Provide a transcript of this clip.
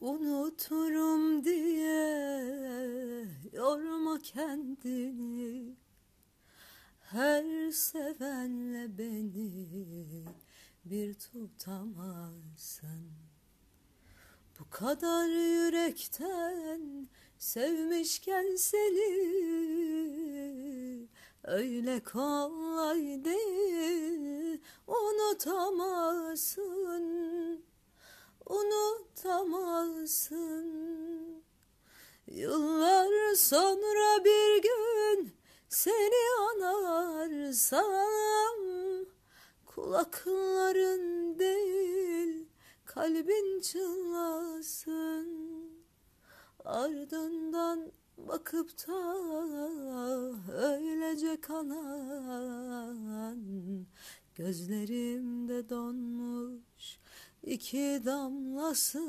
Unuturum diye yorma kendini Her sevenle beni bir tutamazsın Bu kadar yürekten sevmişken seni Öyle kolay değil unutamazsın Unut mısın? Yıllar sonra bir gün seni anarsam Kulakların değil kalbin çınlasın Ardından bakıp da öylece kanan Gözlerimde donmuş iki damlası